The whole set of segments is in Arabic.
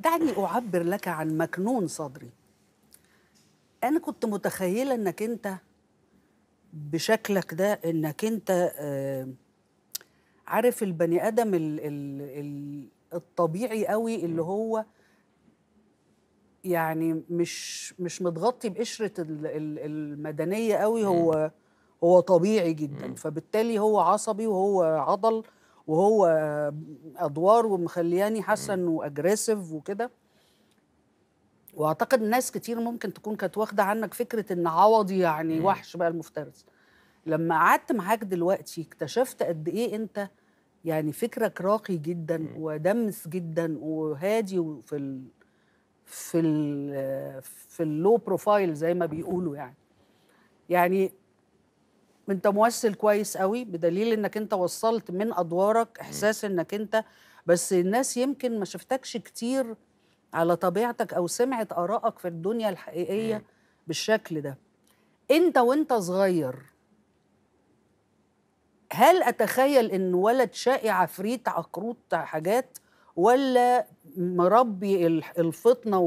دعني أعبر لك عن مكنون صدري أنا كنت متخيلة أنك أنت بشكلك ده أنك أنت آه، عارف البني آدم الـ الـ الـ الطبيعي قوي اللي هو يعني مش مش متغطي بقشرة المدنية قوي هو هو طبيعي جدا فبالتالي هو عصبي وهو عضل وهو ادوار ومخلياني حاسه انه اجريسيف وكده واعتقد ناس كتير ممكن تكون كانت واخده عنك فكره ان عوضي يعني وحش بقى المفترس لما قعدت معاك دلوقتي اكتشفت قد ايه انت يعني فكرك راقي جدا ودمس جدا وهادي وفي ال في ال في اللو بروفايل زي ما بيقولوا يعني يعني انت ممثل كويس قوي بدليل انك انت وصلت من ادوارك احساس انك انت بس الناس يمكن ما شفتكش كتير على طبيعتك او سمعت ارائك في الدنيا الحقيقيه بالشكل ده انت وانت صغير هل اتخيل ان ولد شقي عفريت عقروط حاجات ولا مربي الفطنه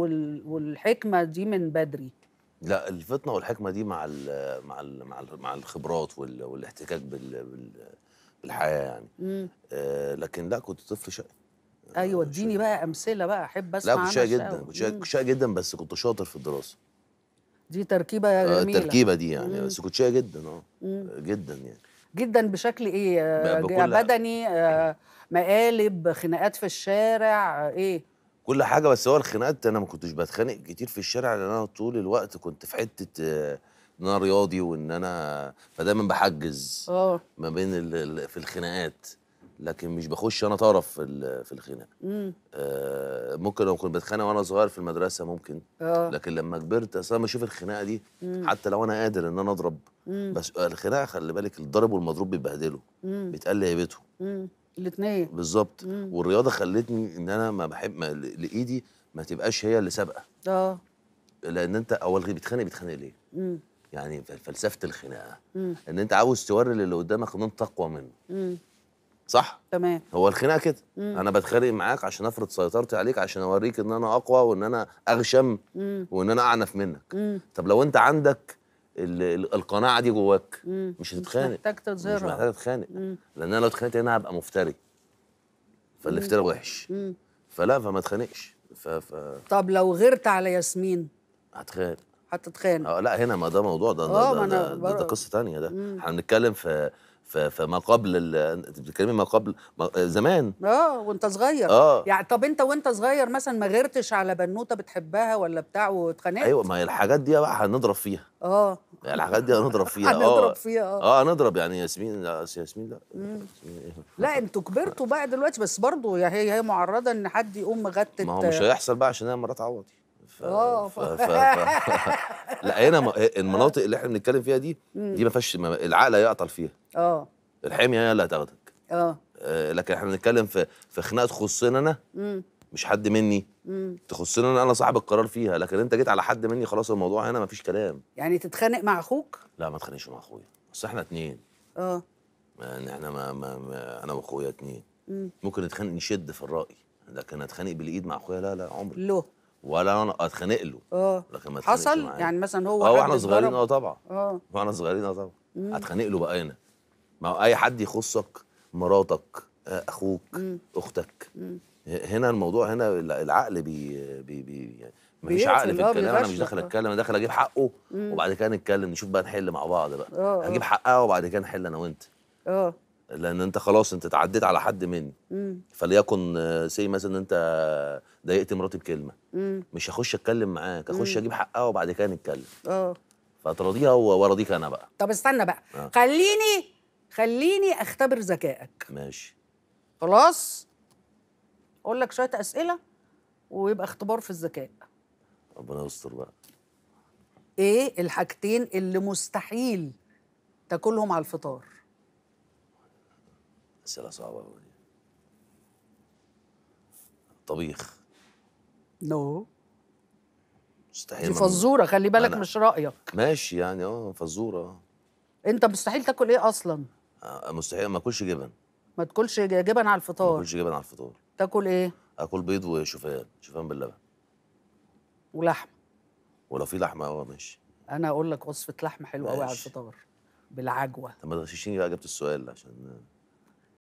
والحكمه دي من بدري لا الفطنه والحكمه دي مع الـ مع الـ مع, الـ مع الخبرات والاحتكاك بال بالحياه يعني امم. آه لكن لا كنت طفل شقي ايوه آه، اديني بقى امثله بقى احب اسمع لا كنت شقي جدا كنت شقي امم. جدا بس كنت شاطر في الدراسه دي تركيبه آه، جميله التركيبه دي يعني مم. بس كنت شقي جدا اه امم. جدا يعني جدا بشكل ايه آه، بدني آه مقالب خناقات في الشارع ايه كل حاجه بس هو الخناقات انا ما كنتش بتخانق كتير في الشارع لان انا طول الوقت كنت في حته آه، ان انا رياضي وان انا فدايما بحجز اه ما بين الـ الـ في الخناقات لكن مش بخش انا طرف في في الخناق آه ممكن لو كنت بتخانق وانا صغير في المدرسه ممكن أوه. لكن لما كبرت اصل انا بشوف الخناقه دي مم. حتى لو انا قادر ان انا اضرب مم. بس الخناقه خلي بالك الضرب والمضروب بيتبهدلوا بيتقل هيبته الاثنين بالظبط والرياضه خلتني ان انا ما بحب ما لايدي ما تبقاش هي اللي سابقه اه لان انت اول بيتخانق بيتخانق ليه مم. يعني فلسفه الخناقه مم. ان انت عاوز توري للي قدامك ان انت اقوى منه مم. صح تمام هو الخناقه كده مم. انا بتخانق معاك عشان افرض سيطرتي عليك عشان اوريك ان انا اقوى وان انا اغشم مم. وان انا اعنف منك مم. طب لو انت عندك القناعه دي جواك مش هتتخانق مش محتاج تظهرها مش محتاج تتخانق لان انا لو اتخانقت هنا هبقى مفتري فالافتراء وحش فلا فما اتخانقش ف... ف... طب لو غيرت على ياسمين هتخانق هتتخانق اه لا هنا ما ده موضوع ده ده, آه، ده, ده, ده, ده قصه ثانيه ده احنا بنتكلم في فما قبل انت بتتكلمي ما قبل زمان اه وانت صغير اه يعني طب انت وانت صغير مثلا ما غيرتش على بنوته بتحبها ولا بتاع واتخانقت ايوه ما هي الحاجات دي بقى هنضرب فيها اه يعني الحاجات دي هنضرب فيها اه هنضرب فيها اه اه هنضرب يعني ياسمين لا ياسمين لا إيه؟ لا انتوا كبرتوا بقى دلوقتي بس برضه هي هي معرضه ان حد يقوم مغتت ما هو مش هيحصل بقى عشان هي مرات عوضي ف... ف... ف... ف... م... المناطق اللي احنا بنتكلم فيها دي دي ما فيهاش العقل هيعطل فيها اه الحميه هي اللي هتاخدك آه. اه لكن احنا بنتكلم في في خناقه تخصنا انا مش حد مني تخصنا انا انا صاحب القرار فيها لكن انت جيت على حد مني خلاص الموضوع هنا ما فيش كلام يعني تتخانق مع اخوك لا ما اتخانقش مع اخويا بس احنا اتنين اه يعني احنا ما, ما, ما انا واخويا اتنين مم. ممكن نتخانق نشد في الراي لكن اتخانق بالايد مع اخويا لا لا عمري له ولا انا اتخانق له اه حصل يعني مثلا هو اه واحنا صغيرين اه طبعا اه واحنا صغيرين اه طبعا اتخانق له بقى انا ما هو اي حد يخصك مراتك آه، اخوك مم. اختك مم. هنا الموضوع هنا العقل بي بي, بي يعني مفيش عقل في اه، الكلام انا مش داخل اه. اتكلم انا داخل اجيب حقه مم. وبعد كده نتكلم نشوف بقى نحل مع بعض بقى أوه. هجيب حقها وبعد كده نحل انا وانت اه لان انت خلاص انت تعديت على حد مني فليكن آه، سي مثلا انت ضايقت مراتي بكلمه مم. مش هخش اتكلم معاك اخش اجيب حقها وبعد كده نتكلم اه فترضيها وارضيك انا بقى طب استنى بقى آه. خليني خليني اختبر ذكائك ماشي خلاص اقول لك شويه اسئله ويبقى اختبار في الذكاء ربنا يستر بقى ايه الحاجتين اللي مستحيل تاكلهم على الفطار اسئله صعبه قوي طبيخ نو no. مستحيل دي فزوره خلي بالك مش رايك ماشي يعني اه فزوره انت مستحيل تاكل ايه اصلا آه، مستحيل ما اكلش جبن ما تاكلش جبن على الفطار ما اكلش جبن على الفطار تاكل ايه اكل بيض وشوفان شوفان باللبن ولحم ولو في لحمه اه ماشي انا اقول لك وصفه لحمه حلوه قوي على الفطار بالعجوه طب ما تغششيني بقى جبت السؤال عشان